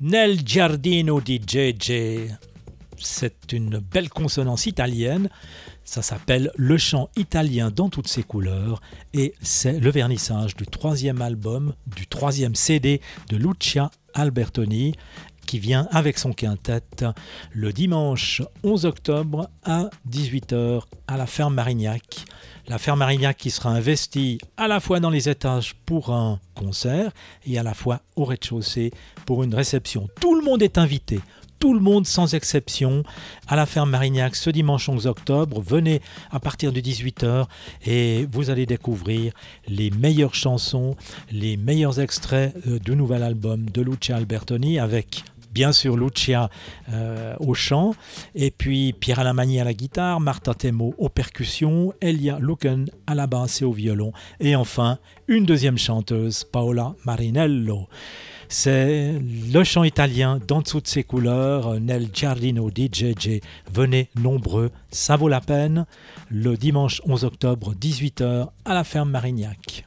Nel Giardino di JJ. C'est une belle consonance italienne. Ça s'appelle Le chant italien dans toutes ses couleurs et c'est le vernissage du troisième album, du troisième CD de Lucia Albertoni qui vient avec son quintet le dimanche 11 octobre à 18h à la ferme Marignac la ferme Marignac qui sera investie à la fois dans les étages pour un concert et à la fois au rez-de-chaussée pour une réception. Tout le monde est invité tout le monde sans exception à la ferme Marignac ce dimanche 11 octobre. Venez à partir de 18h et vous allez découvrir les meilleures chansons, les meilleurs extraits euh, du nouvel album de Lucia Albertoni avec bien sûr Lucia euh, au chant, et puis Pierre Alamani à la guitare, Marta Temo aux percussions, Elia Lucan à la basse et au violon, et enfin une deuxième chanteuse, Paola Marinello. C'est le chant italien dans toutes ses couleurs, Nel Giardino di Venez nombreux, ça vaut la peine. Le dimanche 11 octobre, 18h, à la ferme Marignac.